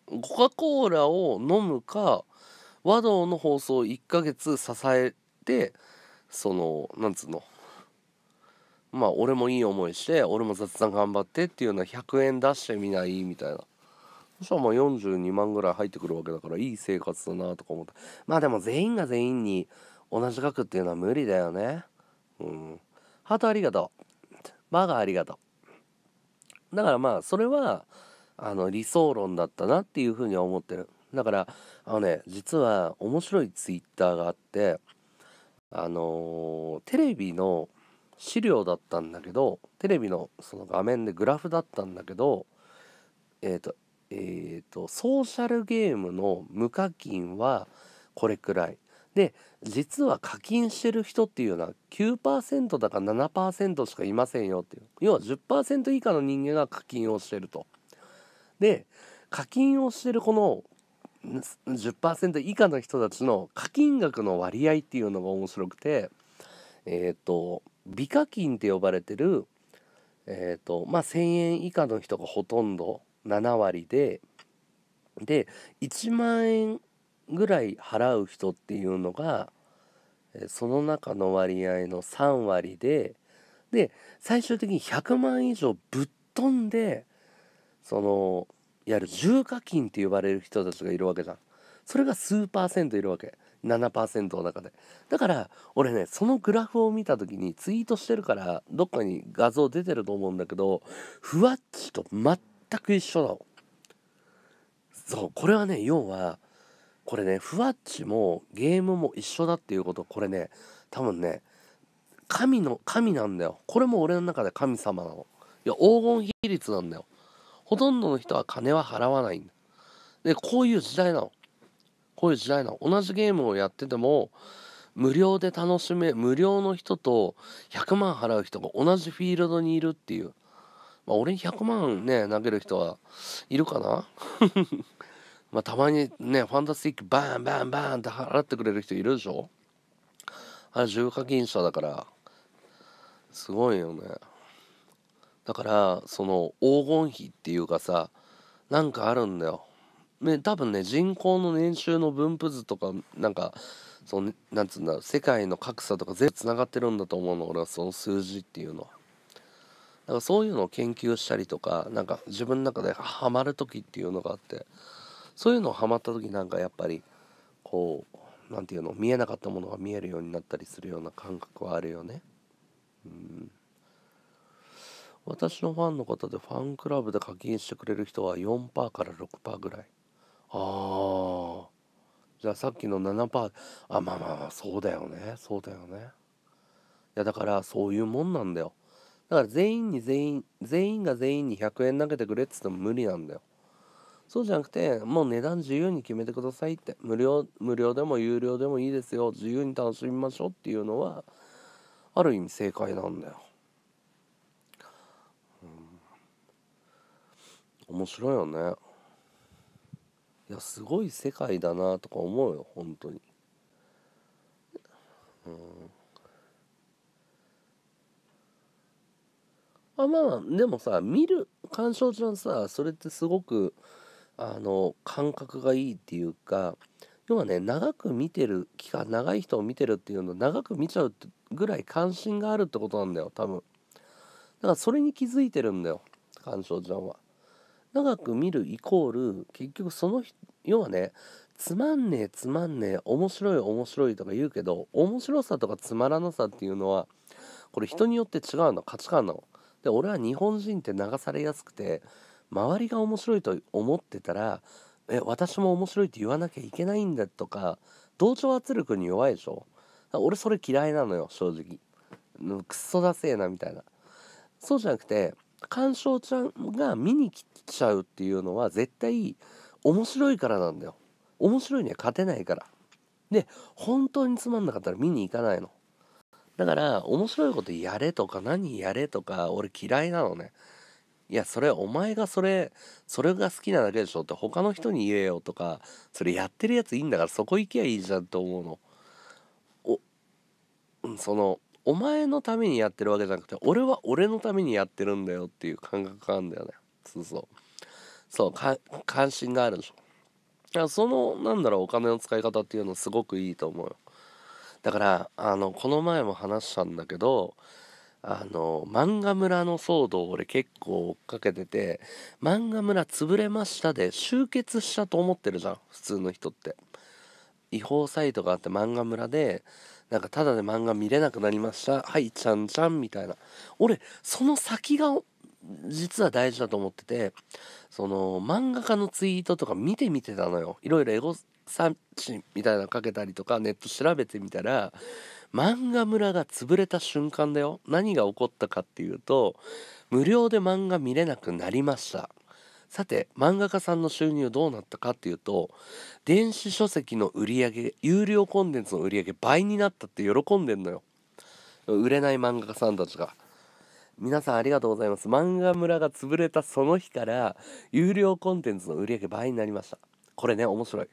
コカ・コーラを飲むか和道の放送を1ヶ月支えてそのなんつうのまあ俺もいい思いして俺も雑談頑張ってっていうのは100円出してみないみたいなそしたらまあ42万ぐらい入ってくるわけだからいい生活だなとか思ってまあでも全員が全員に同じ額っていうのは無理だよねうんハートありがとうバーガーありがとうだからまあそれはあの理想論だったなっていうふうには思ってるだからあのね実は面白いツイッターがあってあのー、テレビの資料だったんだけどテレビのその画面でグラフだったんだけどえっ、ー、とえっ、ー、とソーシャルゲームの無課金はこれくらいで実は課金してる人っていうのは9%だか7%しかいませんよっていう要は10%以下の人間が課金をしてると。で課金をしてるこの10%以下の人たちの課金額の割合っていうのが面白くてえっ、ー、と美課金って呼ばれてるえっ、ー、とまあ1,000円以下の人がほとんど7割でで1万円ぐらい払う人っていうのがその中の割合の3割でで最終的に100万以上ぶっ飛んでそのいわゆる重課金って呼ばれる人たちがいるわけじゃんそれが数パーセントいるわけ7%の中でだから俺ねそのグラフを見た時にツイートしてるからどっかに画像出てると思うんだけどふわっちと全く一緒だそうこれはね要はこれねふわっちもゲームも一緒だっていうことこれね多分ね神の神なんだよこれも俺の中で神様なのいや黄金比率なんだよほとんどの人は金は払わないんだ。で、こういう時代なの。こういう時代なの。同じゲームをやってても、無料で楽しめ、無料の人と100万払う人が同じフィールドにいるっていう。まあ、俺に100万ね、投げる人はいるかな まあ、たまにね、ファンタスティックバンバンバンって払ってくれる人いるでしょあれ、重課金者だから、すごいよね。だからその黄金比っていうかさなんかあるんだよ、ね、多分ね人口の年収の分布図とかなんかそのなんつうんだ世界の格差とか全部つながってるんだと思うの俺はその数字っていうのは。だからそういうのを研究したりとかなんか自分の中でハマる時っていうのがあってそういうのをハマった時なんかやっぱりこう何て言うの見えなかったものが見えるようになったりするような感覚はあるよね。うん私のファンの方でファンクラブで課金してくれる人は4%から6%ぐらい。ああ。じゃあさっきの7%、あ、まあまあまあ、そうだよね。そうだよね。いや、だからそういうもんなんだよ。だから全員に全員、全員が全員に100円投げてくれって言っても無理なんだよ。そうじゃなくて、もう値段自由に決めてくださいって、無料、無料でも有料でもいいですよ。自由に楽しみましょうっていうのは、ある意味正解なんだよ。面白いよねいやすごい世界だなとか思うよ本当にうんあまあでもさ見る鑑賞中んさそれってすごくあの感覚がいいっていうか要はね長く見てる期間長い人を見てるっていうの長く見ちゃうぐらい関心があるってことなんだよ多分だからそれに気づいてるんだよ鑑賞ちゃんは長く見るイコール結局その要はねつまんねえつまんねえ面白い面白いとか言うけど面白さとかつまらなさっていうのはこれ人によって違うの価値観なの。で俺は日本人って流されやすくて周りが面白いと思ってたらえ私も面白いって言わなきゃいけないんだとか同調圧力に弱いでしょ俺それ嫌いなのよ正直くっそだせえなみたいなそうじゃなくて鑑賞ちゃんが見に来ちゃうっていうのは絶対面白いからなんだよ面白いには勝てないからで本当につまんなかったら見に行かないのだから面白いことやれとか何やれとか俺嫌いなのねいやそれお前がそれそれが好きなだけでしょって他の人に言えよとかそれやってるやついいんだからそこ行きゃいいじゃんと思うのおそのお前のためにやってるわけじゃなくて俺は俺のためにやってるんだよっていう感覚があるんだよねそうそうそう関心があるでしょだからそのなんだろうお金の使い方っていうのすごくいいと思うだからあのこの前も話したんだけどあの漫画村の騒動を俺結構追っかけてて漫画村潰れましたで集結したと思ってるじゃん普通の人って違法サイトがあって漫画村でなんかただで漫画見れなくなりましたはいちゃんちゃんみたいな俺その先が実は大事だと思っててその漫画家のツイートとか見てみてたのよいろいろエゴサーチみたいなのかけたりとかネット調べてみたら漫画村が潰れた瞬間だよ何が起こったかっていうと無料で漫画見れなくなりましたさて漫画家さんの収入どうなったかっていうと電子書籍の売り上げ有料コンテンツの売り上げ倍になったって喜んでんのよ売れない漫画家さんたちが皆さんありがとうございます漫画村が潰れたその日から有料コンテンツの売り上げ倍になりましたこれね面白い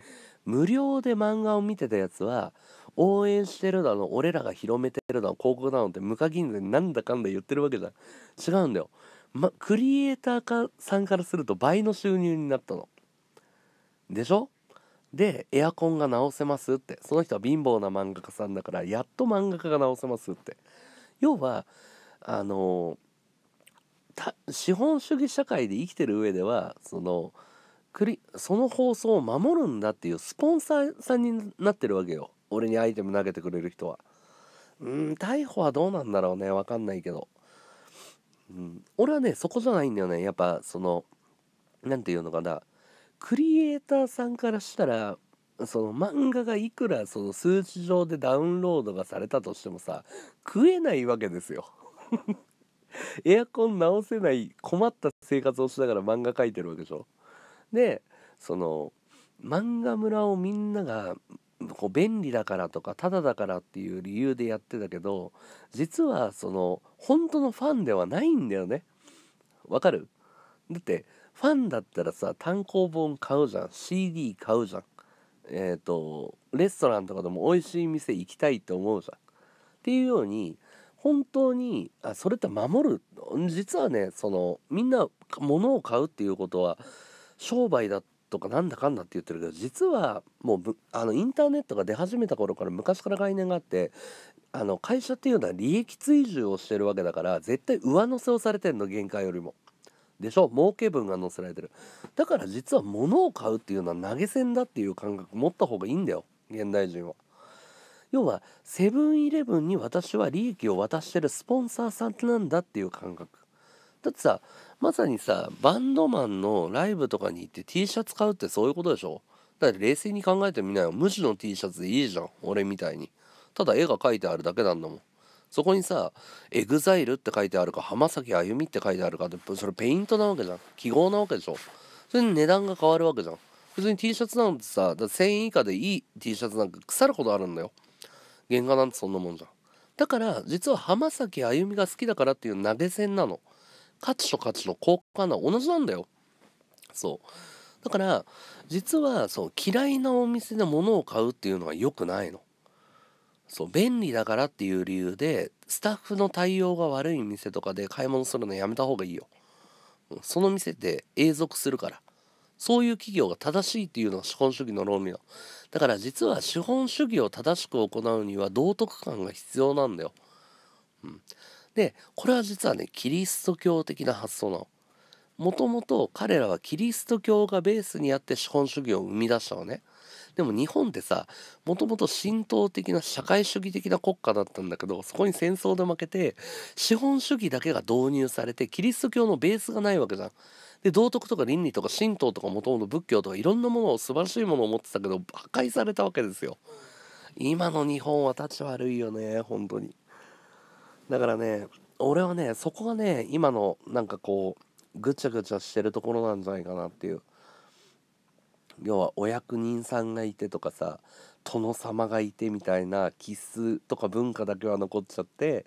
無料で漫画を見てたやつは応援してるだの俺らが広めてるだの広告だのって無課金でなんだかんだ言ってるわけじゃん違うんだよま、クリエイターかさんからすると倍の収入になったの。でしょでエアコンが直せますってその人は貧乏な漫画家さんだからやっと漫画家が直せますって要はあの資本主義社会で生きてる上ではそのクリその放送を守るんだっていうスポンサーさんになってるわけよ俺にアイテム投げてくれる人はうん逮捕はどうなんだろうね分かんないけどうん、俺はねそこじゃないんだよねやっぱその何て言うのかなクリエイターさんからしたらその漫画がいくらその数値上でダウンロードがされたとしてもさ食えないわけですよ エアコン直せない困った生活をしながら漫画描いてるわけでしょでその漫画村をみんながこう便利だからとかタダだからっていう理由でやってたけど実はその本当のファンではないんだよねわかるだってファンだったらさ単行本買うじゃん CD 買うじゃんえっ、ー、とレストランとかでも美味しい店行きたいって思うじゃんっていうように本当にあそれって守る実はねそのみんな物を買うっていうことは商売だってとかなんだかんだって言ってるけど実はもうあのインターネットが出始めた頃から昔から概念があってあの会社っていうのは利益追従をしてるわけだから絶対上乗せをされてんの限界よりも。でしょ儲け分が載せられてるだから実は物を買うっていうのは投げ銭だっていう感覚持った方がいいんだよ現代人は。要はセブンイレブンに私は利益を渡してるスポンサーさんなんだっていう感覚だってさまさにさバンドマンのライブとかに行って T シャツ買うってそういうことでしょだって冷静に考えてみなよ無地の T シャツでいいじゃん俺みたいにただ絵が描いてあるだけなんだもんそこにさ「エグザイルって書いてあるか「浜崎あゆみ」って書いてあるかってそれペイントなわけじゃん記号なわけでしょそれに値段が変わるわけじゃん別に T シャツなんてさだ1000円以下でいい T シャツなんか腐ることあるんだよ原画なんてそんなもんじゃんだから実は浜崎あゆみが好きだからっていう投げ銭なの価値と価値の交換は同じなんだよ。そう。だから、実は、そう、嫌いなお店で物を買うっていうのは良くないの。そう、便利だからっていう理由で、スタッフの対応が悪い店とかで買い物するのやめた方がいいよ。その店って永続するから。そういう企業が正しいっていうのが資本主義の論理の。だから実は資本主義を正しく行うには道徳感が必要なんだよ。うん。でこれは実はねキリスト教的な発想なの。もともと彼らはキリスト教がベースにあって資本主義を生み出したのね。でも日本ってさもともと神道的な社会主義的な国家だったんだけどそこに戦争で負けて資本主義だけが導入されてキリスト教のベースがないわけじゃん。で道徳とか倫理とか神道とかもともと仏教とかいろんなものを素晴らしいものを持ってたけど破壊されたわけですよ。今の日本は立ち悪いよね本当に。だからね俺はねそこがね今のなんかこうぐちゃぐちゃしてるところなんじゃないかなっていう要はお役人さんがいてとかさ殿様がいてみたいな気質とか文化だけは残っちゃって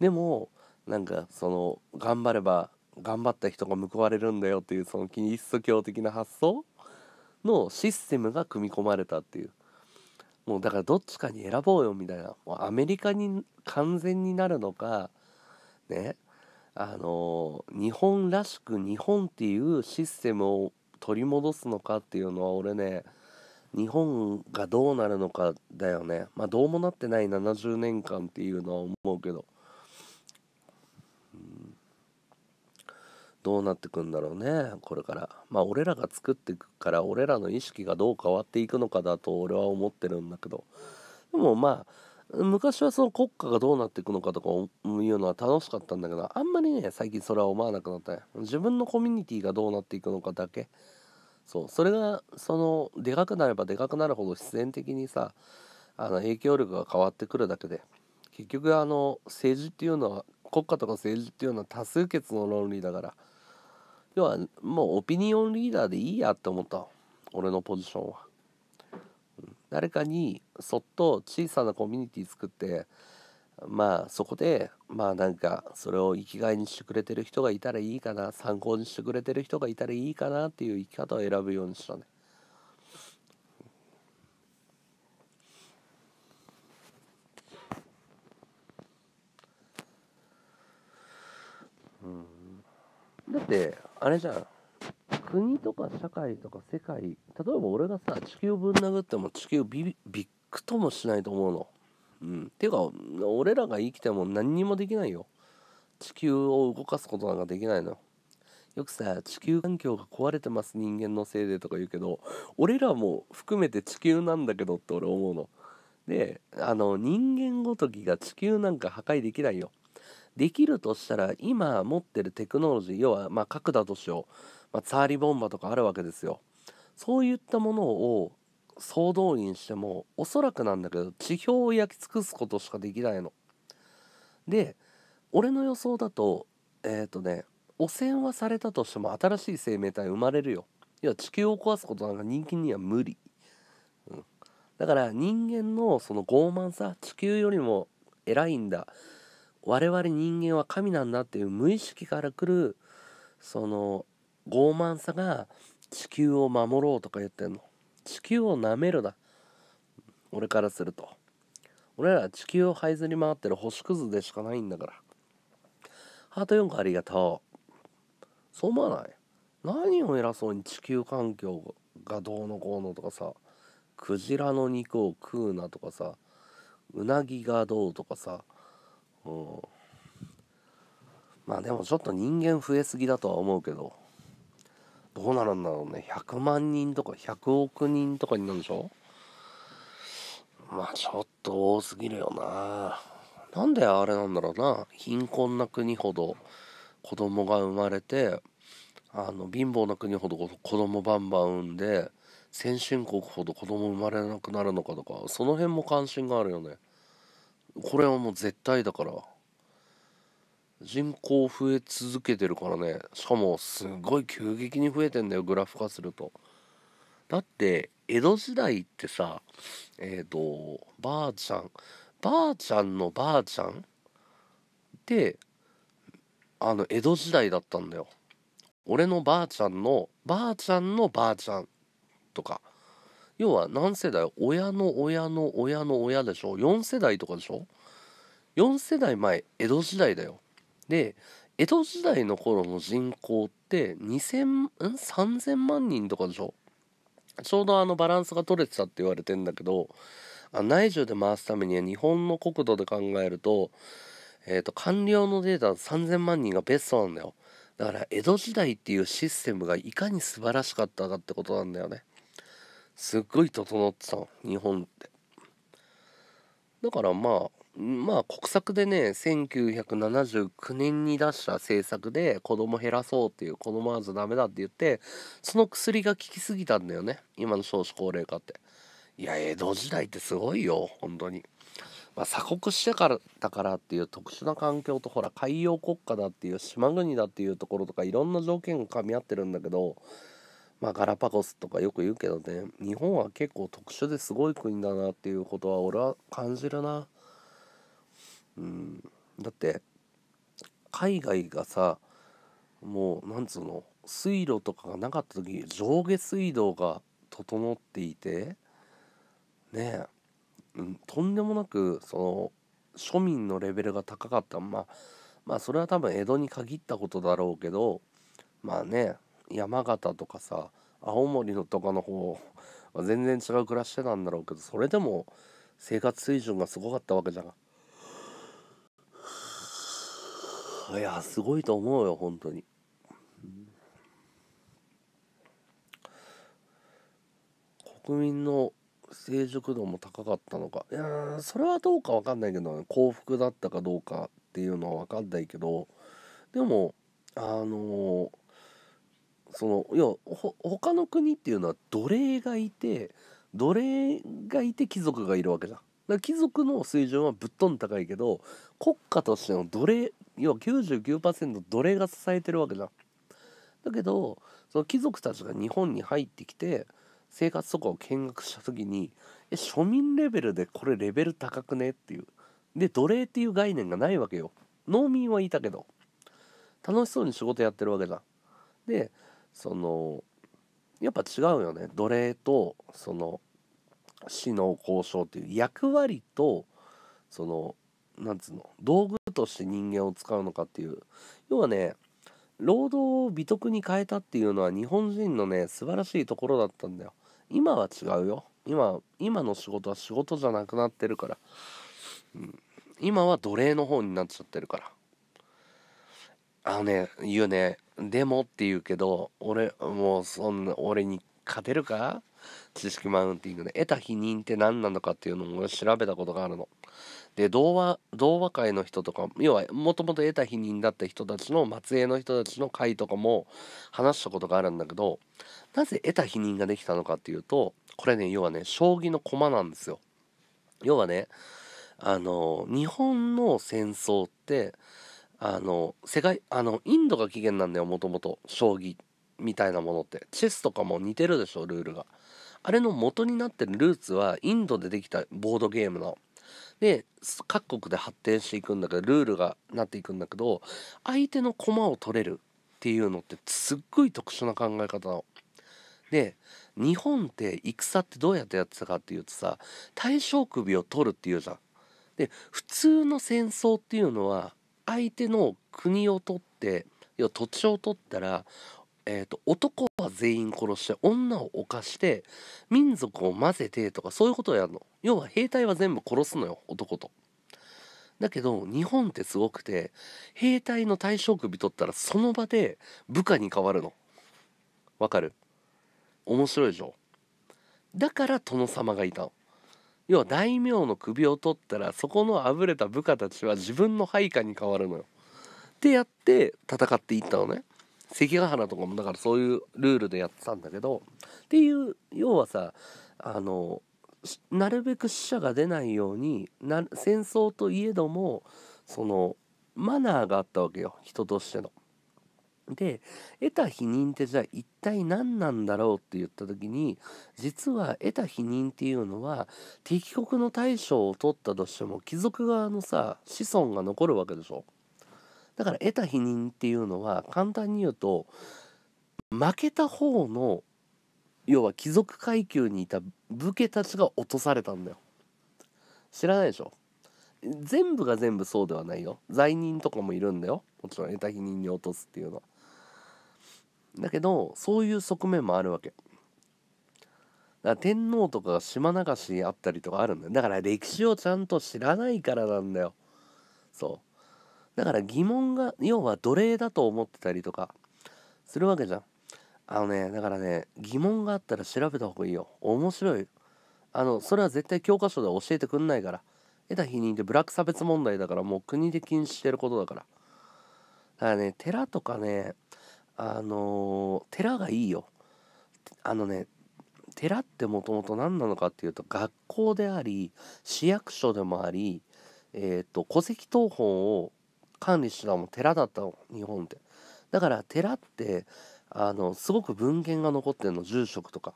でもなんかその頑張れば頑張った人が報われるんだよっていうそのキリスト教的な発想のシステムが組み込まれたっていうもうだからどっちかに選ぼうよみたいなもうアメリカに完全になるのかねあの日本らしく日本っていうシステムを取り戻すのかっていうのは俺ね日本がどうなるのかだよねまあどうもなってない70年間っていうのは思うけどどうなってくんだろうねこれからまあ俺らが作っていくから俺らの意識がどう変わっていくのかだと俺は思ってるんだけどでもまあ昔はその国家がどうなっていくのかとかいうのは楽しかったんだけどあんまりね最近それは思わなくなったね自分のコミュニティがどうなっていくのかだけそうそれがそのでかくなればでかくなるほど必然的にさあの影響力が変わってくるだけで結局あの政治っていうのは国家とか政治っていうのは多数決の論理だから要はもうオピニオンリーダーでいいやって思った俺のポジションは。誰かにそっと小さなコミュニティ作ってまあそこでまあなんかそれを生きがいにしてくれてる人がいたらいいかな参考にしてくれてる人がいたらいいかなっていう生き方を選ぶようにしたね。うん、だってあれじゃん国とか社会とか世界例えば俺がさ地球ぶん殴っても地球ビビッグともしないと思うの。うん、ていうか俺らが生きても何にもできないよ。地球を動かすことなんかできないの。よくさ地球環境が壊れてます人間のせいでとか言うけど俺らも含めて地球なんだけどって俺思うの。であの人間ごときが地球なんか破壊できないよ。できるとしたら今持ってるテクノロジー要はまあ核だとしよう、まあ、ツァーリボンバとかあるわけですよそういったものを総動員してもおそらくなんだけど地表を焼き尽くすことしかできないの。で俺の予想だとえっ、ー、とね汚染はされたとしても新しい生命体生まれるよ。いや地球を壊すことなんか人間には無理。うん、だから人間のその傲慢さ地球よりも偉いんだ我々人間は神なんだっていう無意識から来るその傲慢さが地球を守ろうとか言ってんの地球をなめるな俺からすると俺ら地球を這いずり回ってる星屑でしかないんだからハート4個ありがとうそう思わない何を偉そうに地球環境がどうのこうのとかさクジラの肉を食うなとかさうなぎがどうとかさうんまあでもちょっと人間増えすぎだとは思うけどどうなるんだろうね100万人とか100億人とかになるんでしょまあちょっと多すぎるよななんであれなんだろうな貧困な国ほど子供が生まれてあの貧乏な国ほど子供バンバン産んで先進国ほど子供生まれなくなるのかとかその辺も関心があるよね。これはもう絶対だから人口増え続けてるからねしかもすごい急激に増えてんだよグラフ化するとだって江戸時代ってさえっ、ー、とばあちゃんばあちゃんのばあちゃんってあの江戸時代だったんだよ俺のばあちゃんのばあちゃんのばあちゃんとか要は何世代親の親の親の親でしょ4世代とかでしょ4世代前江戸時代だよで江戸時代の頃の人口って2000ん3000万人とかでしょちょうどあのバランスが取れてたって言われてんだけど内需で回すためには日本の国土で考えると,、えーと官僚のデータ3000万人がベストなんだよだから江戸時代っていうシステムがいかに素晴らしかったかってことなんだよねすっごい整ってたの日本ってだからまあまあ国策でね1979年に出した政策で子供減らそうっていう子供はずダメだって言ってその薬が効きすぎたんだよね今の少子高齢化っていや江戸時代ってすごいよ本当にまあ、鎖国してからだからっていう特殊な環境とほら海洋国家だっていう島国だっていうところとかいろんな条件がかみ合ってるんだけどまあガラパゴスとかよく言うけどね日本は結構特殊ですごい国だなっていうことは俺は感じるなうんだって海外がさもうなんつうの水路とかがなかった時上下水道が整っていてねえ、うん、とんでもなくその庶民のレベルが高かったまあまあそれは多分江戸に限ったことだろうけどまあね山形とかさ青森のとかの方 は全然違う暮らしてたんだろうけどそれでも生活水準がすごかったわけじゃんいやすごいと思うよ本当に国民の成熟度も高かったのかいやそれはどうか分かんないけど、ね、幸福だったかどうかっていうのは分かんないけどでもあのーその要はほ他の国っていうのは奴隷がいて奴隷がいて貴族がいるわけじゃん。だ貴族の水準はぶっ飛ん高いけど国家としての奴隷要は99%奴隷が支えてるわけじゃん。だけどその貴族たちが日本に入ってきて生活とかを見学した時にえ庶民レベルでこれレベル高くねっていう。で奴隷っていう概念がないわけよ。農民はいたけど楽しそうに仕事やってるわけじゃん。でそのやっぱ違うよね奴隷とその死の交渉っていう役割とそのなんつうの道具として人間を使うのかっていう要はね労働を美徳に変えたっていうのは日本人のね素晴らしいところだったんだよ今は違うよ今今の仕事は仕事じゃなくなってるから、うん、今は奴隷の方になっちゃってるからあのね、言うね、でもって言うけど、俺、もうそんな、俺に勝てるか知識マウンティングで、得た否認って何なのかっていうのを俺調べたことがあるの。で、童話、童話界の人とか、要は、もともと得た否認だった人たちの、末裔の人たちの会とかも話したことがあるんだけど、なぜ得た否認ができたのかっていうと、これね、要はね、将棋の駒なんですよ。要はね、あの、日本の戦争って、あの世界あのインドが起源なんだよもともと将棋みたいなものってチェスとかも似てるでしょルールがあれの元になってるルーツはインドでできたボードゲームので各国で発展していくんだけどルールがなっていくんだけど相手の駒を取れるっていうのってすっごい特殊な考え方の。で日本って戦ってどうやってやってたかっていうとさ大将首を取るっていうじゃん。で普通の戦争っていうのは相手の国を取って要は土地を取ったら、えーと、男は全員殺して女を犯して民族を混ぜてとかそういうことをやるの要は兵隊は全部殺すのよ男と。だけど日本ってすごくて兵隊の退職首取ったらその場で部下に変わるの。わかる面白いでしょだから殿様がいたの。要は大名の首を取ったらそこのあぶれた部下たちは自分の配下に変わるのよ。ってやって戦っていったのね。関ヶ原とかもだからそういうルールでやってたんだけどっていう要はさあのなるべく死者が出ないようにな戦争といえどもそのマナーがあったわけよ人としての。で得た否認ってじゃあ一体何なんだろうって言った時に実は得た否認っていうのは敵国の大将を取ったとしても貴族側のさ子孫が残るわけでしょだから得た否認っていうのは簡単に言うと負けた方の要は貴族階級にいた武家たちが落とされたんだよ知らないでしょ全部が全部そうではないよ罪人とかもいるんだよもちろん得た否認に落とすっていうのはだけどそういう側面もあるわけだから天皇とかが島流しあったりとかあるんだよだから歴史をちゃんと知らないからなんだよそうだから疑問が要は奴隷だと思ってたりとかするわけじゃんあのねだからね疑問があったら調べた方がいいよ面白いあのそれは絶対教科書で教えてくんないから得た否認ってブラック差別問題だからもう国で禁止してることだからだからね寺とかねあの寺がいいよあのね寺ってもともと何なのかっていうと学校であり市役所でもあり、えーと、戸籍謄本を管理したのも寺だったの日本ってだから寺ってあのすごく文献が残ってるの住職とか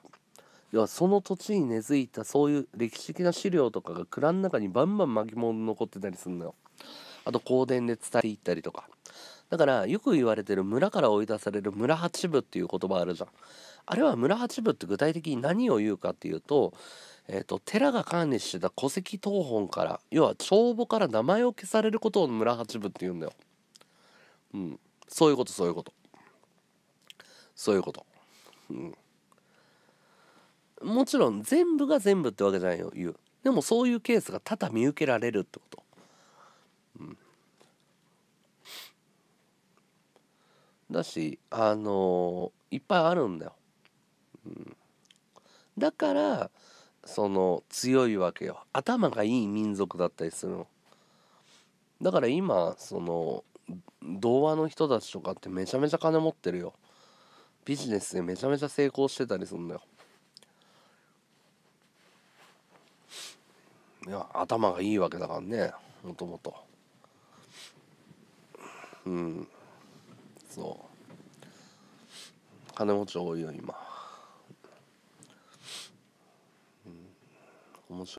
要はその土地に根付いたそういう歴史的な資料とかが蔵の中にバンバン巻物残ってたりするのよあと香典で伝えていったりとかだからよく言われてる村から追い出される村八部っていう言葉あるじゃんあれは村八部って具体的に何を言うかっていうと,、えーと、寺が管理してた戸籍謄本から要は帳簿から名前を消されることを村八部って言うんだようんそういうことそういうことそういうことうんもちろん全部が全部ってわけじゃないよ言うでもそういうケースが多々見受けられるってことだしあのいっぱいあるんだよ、うん、だからその強いわけよ頭がいい民族だったりするのだから今その童話の人たちとかってめちゃめちゃ金持ってるよビジネスでめちゃめちゃ成功してたりするんだよいや頭がいいわけだからねもともとうん金持ち多いの今。